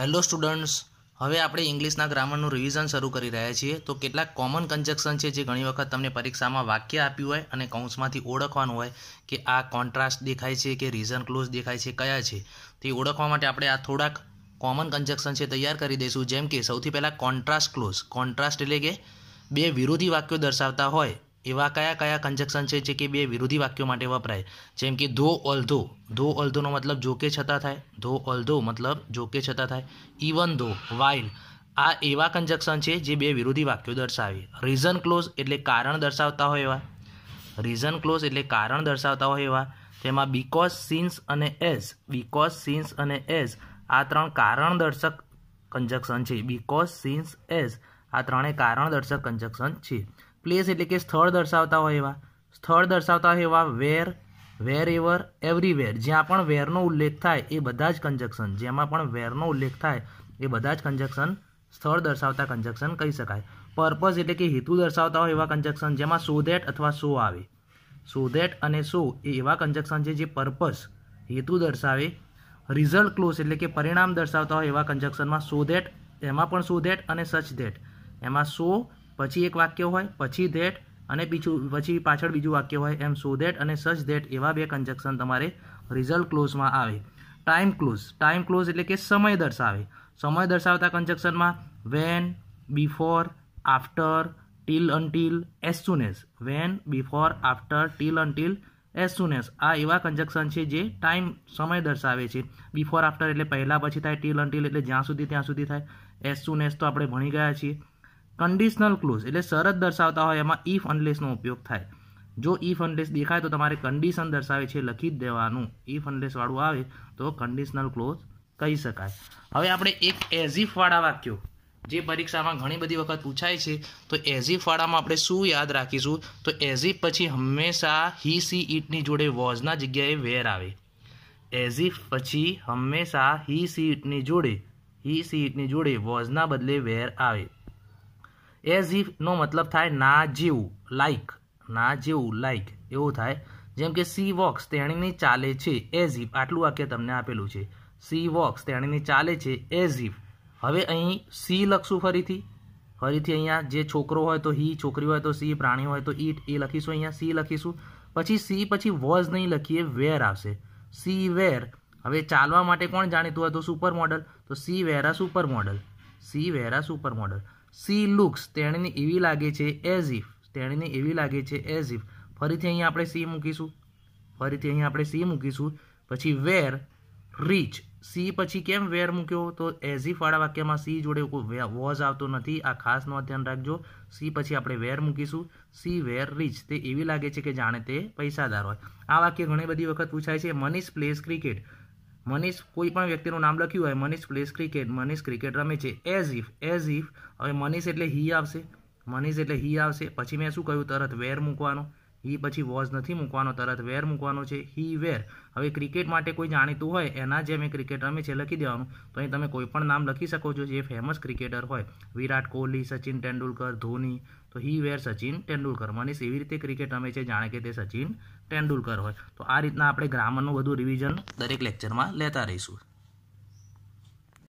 hello students હવે આપણે ઇંગ્લિશના ગ્રામરનું revision શરૂ કરી રહ્યા છીએ તો કેટલાક કોમન કન્જેક્શન છે જે ઘણી વખત તમને પરીક્ષામાં વાક્ય આપ્યું હોય અને કૌંસમાંથી ઓળખવાનું હોય કે આ કોન્ટ્રાસ્ટ દેખાય છે કે રીઝન ક્લોઝ દેખાય છે કયા છે તે ઓળખવા માટે આપણે આ થોડાક કોમન કન્જેક્શન છે તૈયાર કરી દઈશું જેમ કે સૌથી પહેલાં કોન્ટ્રાસ્ટ ક્લોઝ કોન્ટ્રાસ્ટ એટલે કે બે વિરોધી વાક્યો દર્શાવતા હોય એવા કયા કયા કન્જક્શન છે જે કે બે વિરોધી વાક્યો માટે વપરાય જેમ કે ધો ઓલ ધો ધો ઓલ્ધોનો મતલબ જોકે છતાં થાય ધો ઓલ્ધો મતલબ જોકે છતાં થાય ઇવન ધો વાઇલ આ એવા કન્જક્શન છે જે બે વિરોધી વાક્યો દર્શાવે રીઝન ક્લોઝ એટલે કારણ દર્શાવતા હોય એવા રીઝન ક્લોઝ એટલે કારણ દર્શાવતા હોય એવા તેમાં બીકોઝ સિન્સ અને એઝ બીકોઝ સિન્સ અને એઝ આ ત્રણ કારણ દર્શક કન્જક્શન છે બીકોઝ સિન્સ એઝ આ ત્રણેય કારણ દર્શક કન્જક્શન છે પ્લેસ એટલે કે સ્થળ દર્શાવતા હોય એવા સ્થળ દર્શાવતા હોય એવા વેર વેર એવર એવરીવેર જ્યાં પણ વેરનો ઉલ્લેખ થાય એ બધા જ કન્જક્શન જેમાં પણ વેરનો ઉલ્લેખ થાય એ બધા જ કન્જક્શન સ્થળ દર્શાવતા કન્જક્શન કહી શકાય પર્પઝ એટલે કે હેતુ દર્શાવતા હોય એવા કન્જક્શન જેમાં સો ધેટ અથવા સો આવે સો ધેટ અને સો એ એવા કન્જક્શન છે જે પર્પઝ હેતુ દર્શાવે રિઝલ્ટ ક્લોઝ એટલે કે પરિણામ દર્શાવતા હોય એવા કન્જક્શનમાં સો ધેટ એમાં પણ સો ધેટ અને સચ ધેટ એમાં સો પછી એક વાક્ય હોય પછી ધેટ અને બીજું પછી પાછળ બીજું વાક્ય હોય એમ સો દેટ અને સચ દેટ એવા બે કન્જેક્શન તમારે રિઝલ્ટ ક્લોઝમાં આવે ટાઈમ ક્લોઝ ટાઈમ ક્લોઝ એટલે કે સમય દર્શાવે સમય દર્શાવતા કન્જેક્શનમાં when before after till until as soon as when before after till until as soon as આ એવા કન્જક્શન છે જે ટાઈમ સમય દર્શાવે છે બિફોર આફ્ટર એટલે પહેલાં પછી થાય ટીલ અનટીલ એટલે જ્યાં સુધી ત્યાં સુધી થાય એઝ સુન એઝ તો આપણે ભણી ગયા છીએ કન્ડિશનલ ક્લોઝ એટલે શરત દર્શાવતા હોય એમાં ઇફ અનલેસનો ઉપયોગ થાય જો ઇફ અનલેસ દેખાય તો તમારે કન્ડિશન દર્શાવે છે લખી જ દેવાનું ઇફ અનલેસવાળું આવે તો કન્ડિશનલ ક્લોઝ કહી શકાય હવે આપણે એક એઝિફવાળા વાક્યો જે પરીક્ષામાં ઘણી બધી વખત પૂછાય છે તો એઝિફવાળામાં આપણે શું યાદ રાખીશું તો એઝિફ પછી હંમેશા હી સી ઇટની જોડે વોઝના જગ્યાએ વેર આવે એઝિફ પછી હંમેશા હી સી ઇટની જોડે હી સી ઇટની જોડે વોઝના બદલે વેર આવે એઝ ઇફનો મતલબ થાય ના જેવું લાઈક ના જેવું લાઈક એવું થાય જેમ કે સી વોક્સ તેણીની ચાલે છે એઝ ઇફ આટલું વાક્ય તમને આપેલું છે સી વોક્સ તેણીની ચાલે છે એઝ ઇફ હવે અહીં સી લખશું ફરીથી ફરીથી અહીંયા જે છોકરો હોય તો હી છોકરી હોય તો સી પ્રાણી હોય તો ઈટ એ લખીશું અહીંયા સી લખીશું પછી સી પછી વોઝ નહીં લખીએ વેર આવશે સી વેર હવે ચાલવા માટે કોણ જાણીતું હતું સુપર મોડલ તો she wore a super model she wore a super model she looks તેણીને એવી લાગે છે એઝ ઇફ તેણીને એવી લાગે છે એઝ ઇફ ફરીથી અહીં આપણે સી મૂકીશું ફરીથી અહીં આપણે સી મૂકીશું પછી વેર રીચ સી પછી કેમ વેર મૂક્યો તો એઝ ઇફવાળા વાક્યમાં સી જોડે કોઈ વોઝ આવતો નથી આ ખાસ નોંધ ધ્યાન રાખજો સી પછી આપણે વેર મૂકીશું સી વેર રીચ તે એવી લાગે છે કે જાણે તે પૈસાદાર હોય આ વાક્ય ઘણી બધી વખત પૂછાય છે મનીષ પ્લેસ ક્રિકેટ મનીષ કોઈ પણ વ્યક્તિનું નામ લખ્યું હોય Manish plays cricket Manish cricket રમે છે એઝ ઇફ એઝ ઇફ હવે મનીષ એટલે હી આવશે મનીષ એટલે હી આવશે પછી મેં શું કહ્યું તરત વેર મૂકવાનો હી પછી વોઝ નથી મૂકવાનો તરત વેર મૂકવાનો છે હી વેર હવે ક્રિકેટ માટે કોઈ જાણીતું હોય એના જે મેં ક્રિકેટ રમે છે લખી દેવાનું તો અહીં તમે કોઈ પણ નામ લખી શકો છો જે ફેમસ ક્રિકેટર હોય વિરાટ કોહલી સચિન તેંડુલકર ધોની તો હી વેર સચિન તેંડુલકર મનીષ એવી રીતે ક્રિકેટ રમે છે જાણે કે તે સચિન તેંડુલકર હોય તો આ રીતના આપણે ગ્રામરનું બધું રિવિઝન દરેક લેક્ચરમાં લેતા રહીશું